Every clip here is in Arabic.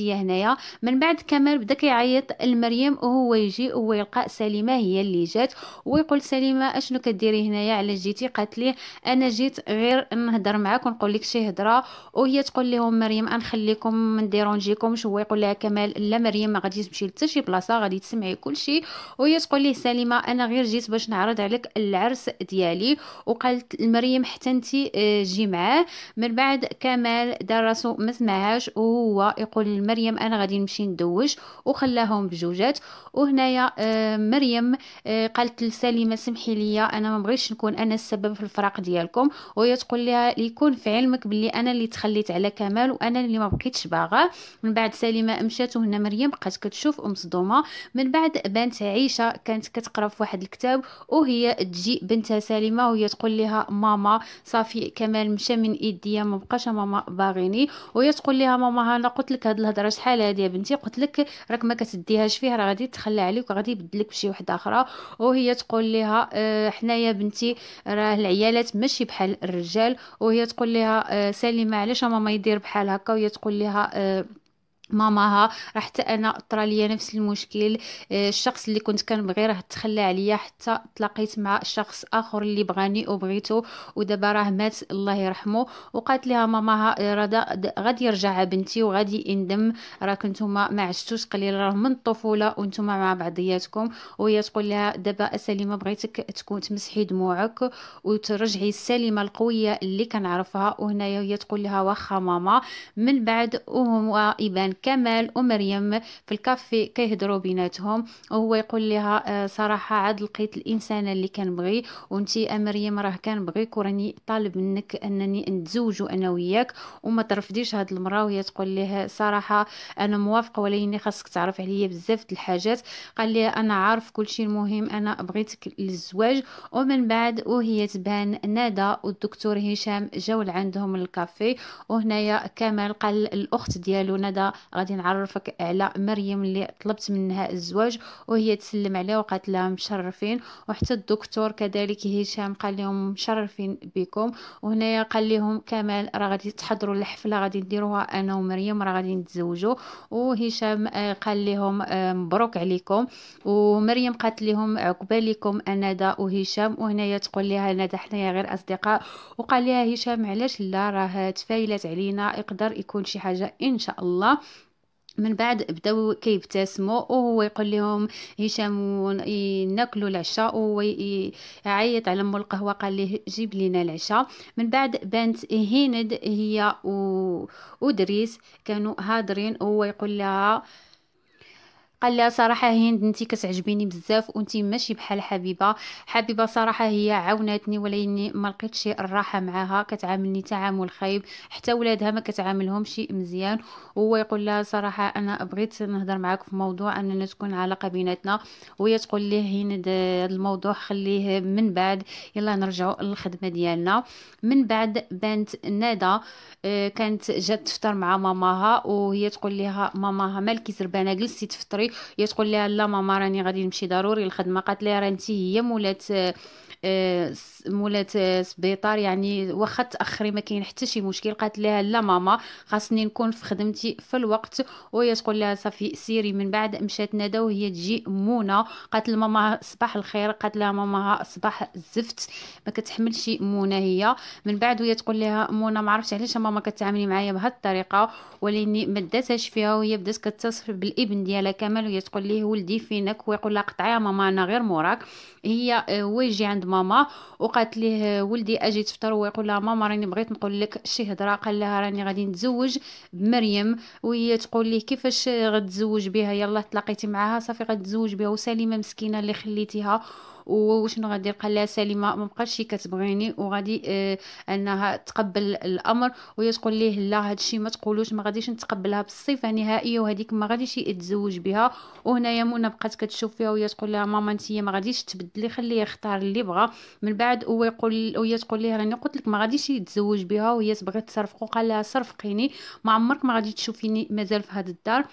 ديا هنايا من بعد كمال بدا كيعيط لمريم وهو يجي وهو يلقى سليمه هي اللي جات ويقول سليمه اشنو كديري هنايا علاش جيتي قالت ليه انا جيت غير نهضر معاك ونقول لك شي هضره وهي تقول لهم مريم انخليكم ما نديرونجيكمش هو يقول لها كمال لا مريم ما غاديش تمشي لتا شي بلاصه غادي تسمعي كلشي وهي تقول ليه سليمه انا غير جيت باش نعرض عليك العرس ديالي وقالت لمريم حتى انت آه، جي معاه من بعد كمال دار راسو ما سمعهاش وهو يقول مريم انا غادي نمشي ندوش وخلاهم بجوجات وهنايا آه، مريم آه، قالت لسليمه سمحي لي انا ما بغيتش نكون انا السبب في الفراق ديالكم وهي تقول لها ليكون في علمك باللي انا اللي تخليت على كمال وانا اللي ما بقيتش باغاه من بعد سليمه مشات وهنا مريم بقات كتشوف صدومه من بعد بنت عيشه كانت كتقرا في واحد الكتاب وهي تجي بنتها سليمه وهي تقول لها ماما صافي كمال مشى من ايديا ما بقاش ماما باغيني وهي تقول لها ماما انا قلت لك هاد الهضره راه شحال هادي يا بنتي قلت لك راك ما كتديهاش فيه راه غادي تخلى عليك وغادي يبدلك بشي وحده اخرى وهي تقول لها اه حنايا بنتي راه العيالات ماشي بحال الرجال وهي تقول لها اه سليمه علاش ماما يدير بحال هكا وهي تقول لها اه ماماها راه حتى انا طرا ليا نفس المشكل آه، الشخص اللي كنت كنبغي راه تخلى عليا حتى تلاقيت مع شخص اخر اللي بغاني وبغيتو ودابا راه مات الله يرحمه وقالت لها ماماها آه، رضا غادي يرجع بنتي وغادي يندم راه كنتوما ما عشتوش قليل راه من الطفوله وانتوما مع بعضياتكم وهي تقول لها دابا سليمه بغيتك تكون تمسحي دموعك وترجعي السليمه القويه اللي كنعرفها وهنايا هي تقول لها واخا ماما من بعد وهو يبان كمال ومريم في الكافي كيهضروا بيناتهم وهو يقول لها آه، صراحه عاد لقيت الانسان اللي كنبغي يا آه، مريم راه كنبغيك وراني طالب منك انني نتزوجو انا وياك وما ترفضيش هاد المراه وهي تقول ليه صراحه انا موافقه ولكن خاصك تعرف عليا بزاف الحاجات قال لي انا عارف كل شيء المهم انا بغيتك للزواج ومن بعد وهي تبان نادى والدكتور هشام جاو عندهم الكافي وهنايا كمال قال الاخت ديالو ندى غادي نعرفك على مريم اللي طلبت منها الزواج وهي تسلم عليه وقالت لها مشرفين وحتى الدكتور كذلك هشام قال لهم مشرفين بكم وهنايا قال لهم كمال راه غادي تحضروا الحفله غادي نديروها انا ومريم راه غادي نتزوجوا وهشام آه، قال لهم آه، مبروك عليكم ومريم قالت لهم عقبالكم انادا وهشام وهنايا تقول لها ندى حنايا غير اصدقاء وقال لها هشام علاش لا راه تفايلات علينا يقدر يكون شي حاجه ان شاء الله من بعد بداو كيبتسموا وهو يقول لهم هشام ناكلوا العشاء ويعيط يعيط على مول القهوه قال له جيب لينا العشاء من بعد بانت هند هي ودريس كانوا هادرين وهو يقول لها قال لها صراحه هند انت كتعجبيني بزاف وانت ماشي بحال حبيبه حبيبه صراحه هي عاونتني ولاني ما لقيتش الراحه معاها كتعاملني تعامل خايب حتى ولادها ما كتعاملهمش مزيان وهو يقول لها صراحه انا بغيت نهضر معاك في موضوع اننا تكون علاقه بيناتنا وهي تقول ليه هند هذا الموضوع خليه من بعد يلا نرجعوا للخدمه ديالنا من بعد بنت ندى آه، كانت جات تفطر مع ماماها وهي تقول لها ماماها مالكي زربانه جلستي تفطري يا هي تقول لها لا ماما راني غادي نمشي ضروري الخدمه قالت لها انت هي مولات آه، مولات آه، سبيطار يعني واخا تاخري ما كاين حتى شي مشكل قالت لها لا ماما خاصني نكون في خدمتي في الوقت وهي تقول لها صافي سيري من بعد مشات ندى وهي تجي منى قالت لماما صباح الخير قالت لها ماما صباح الزفت ما كتحملش منى هي من بعد وهي تقول لها منى ما عرفتش علاش ماما كتعاملي معايا بهاد الطريقه ولاني ما داتهاش فيها وهي بدات كتصف بالابن ديالها كما وهي تقول ليه ولدي فينك ويقول لها قطعي يا ماما انا غير موراك هي هو آه، يجي عند ماما وقالت ليه آه، ولدي اجي تفطر ويقول لها ماما راني بغيت نقول لك شي هضره قال لها راني غادي نتزوج بمريم وهي تقول ليه كيفاش آه، غتزوج بها يلا تلاقيتي معاها صافي غتزوج بها وسليمه مسكينه اللي خليتيها وشنو غادي قال لها سليمه ما بقاش كتبغيني وغادي آه انها تقبل الامر وهي تقول ليه لا هادشي ما تقولوش ما غاديش نتقبلها بالصفه نهائيه وهذيك ما غاديش يتزوج بها وهنايا منى بقات كتشوف فيها وهي تقول لها ماما انتيا ما غاديش تبدلي خليه يختار اللي بغى من بعد هو يقول وهي تقول ليه راني قلت لك ما غاديش يتزوج بها وهي تبغي تصرفق قال لها صرفقيني ما عمرك ما غادي تشوفيني مازال في هاد الدار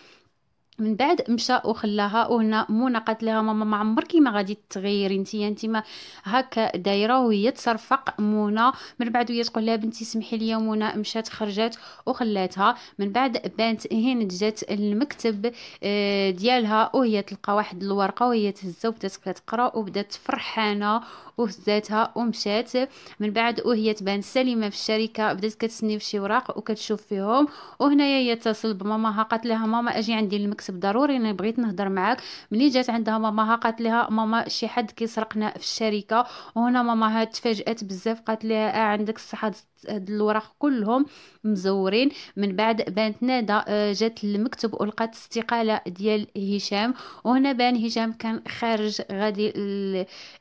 من بعد مشى وخلاها وهنا منى قالت لها ماما ما عمرك ما غادي تغيري انت انت ما هكا دايره وهي تصرفق منى من بعد وهي تقول لها بنتي سمحي لي منى مشات خرجت وخلاتها من بعد بانت هند جات المكتب آه، ديالها وهي تلقى واحد الورقه وهي تهزها وبدات كتقرا وبدات فرحانه وهزاتها ومشات من بعد وهي تبان سليمه في الشركه بدات كتسني في شي اوراق وكتشوف فيهم وهنايا هي اتصل بماماها قالت لها ماما اجي عندي المكتب كتب ضروري انا بغيت نهضر معاك ملي جات عندها ماماها قالت لها ماما شي حد كيسرقنا في الشركه وهنا ماماها تفاجات بزاف قالت لها آه عندك الصحه هاد الوراق كلهم مزورين من بعد بانت ندى آه، جات للمكتب ولقات استقاله ديال هشام وهنا بان هشام كان خارج غادي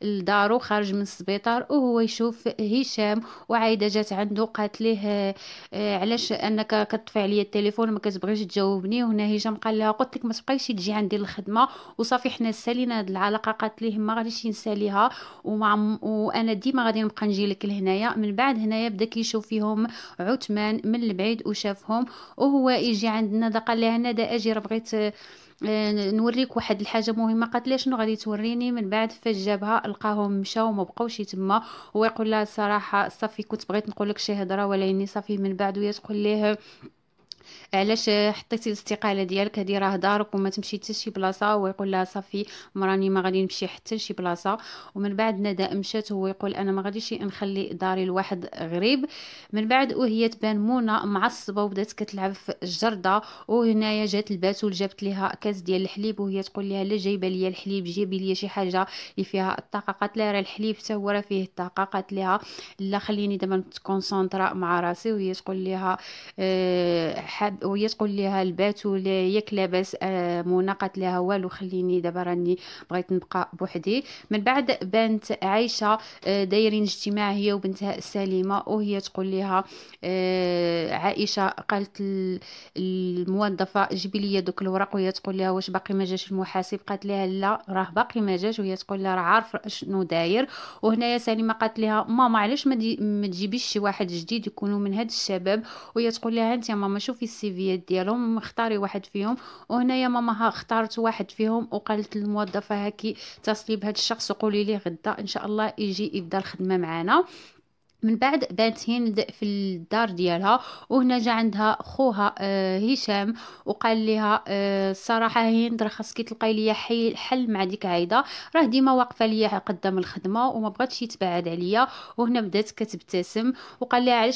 لدارو خارج من السبيطار وهو يشوف هشام وعايده جات عنده قالت ليه آه، آه، علاش انك كتطفي عليا التليفون ما كتبغيش تجاوبني وهنا هشام قال لها قلت لك ما تبقايش تجي عندي الخدمه وصافي حنا سالينا هاد العلاقه قالت ليه ما غاديش نساليها وما وانا ديما غادي نبقى نجي لك لهنايا من بعد هنايا بدا كي يشوف فيهم عثمان من البعيد وشافهم وهو يجي عندنا دا قال لها ندى اجي راه بغيت آه، نوريك واحد الحاجه مهمه قالت لها شنو غادي توريني من بعد فاش جابها لقاهم مشاو ما بقاوش تما ويقول يقول لها صراحه صافي كنت بغيت نقول لك شي هضره ولكن صافي من بعد وهي تقول ليه علاش حطيتي الاستقاله ديالك هذه راه دارك وما حتى شي بلاصه ويقول لها صافي مراني ما غادي نمشي حتى لشي بلاصه ومن بعد ندى مشات هو يقول انا ما غاديش نخلي داري لواحد غريب من بعد وهي تبان منى معصبه وبدات كتلعب في الجرده وهنايا جات الباتول جابت ليها كاس ديال الحليب وهي تقول لها لا جايبه ليا الحليب جيبي ليا شي حاجه اللي فيها الطاقه قالت لها راه الحليب حتى هو راه فيه الطاقه قالت لها لا خليني دابا نتكونسونطرا مع راسي وهي تقول لها أه حاب ويتقول تقول لها البات ولا ياك لاباس آه، منى قالت لها والو خليني دابا راني بغيت نبقى بوحدي من بعد بانت عايشه آه، دايرين اجتماع هي وبنتها سليمه وهي تقول لها آه، عائشه قالت الموظفه جيبي لي دوك الوراق وهي تقول لها واش باقي ما جاش المحاسب قالت لها لا راه باقي ما جاش وهي تقول لها راه عارفه شنو داير وهنايا سليمه قالت لها ماما علاش ما, ما تجيبيش شي واحد جديد يكونوا من هاد الشباب وهي تقول لها انت يا ماما شوف في السيفيات ديالهم مختاري واحد فيهم وهنايا ماما اختارت واحد فيهم وقالت للموظفه هاكي اتصلي بهذا الشخص وقولي ليه غدا ان شاء الله يجي يبدا الخدمه معنا من بعد بانت هند في الدار ديالها وهنا جا عندها خوها آه هشام وقال لها آه الصراحه هند راه خاصك تلقاي ليا حل مع ديك عايده راه ديما واقفه ليا قدام الخدمه وما بغاتش يتبعد عليا وهنا بدات كتبتسم وقال لها علاش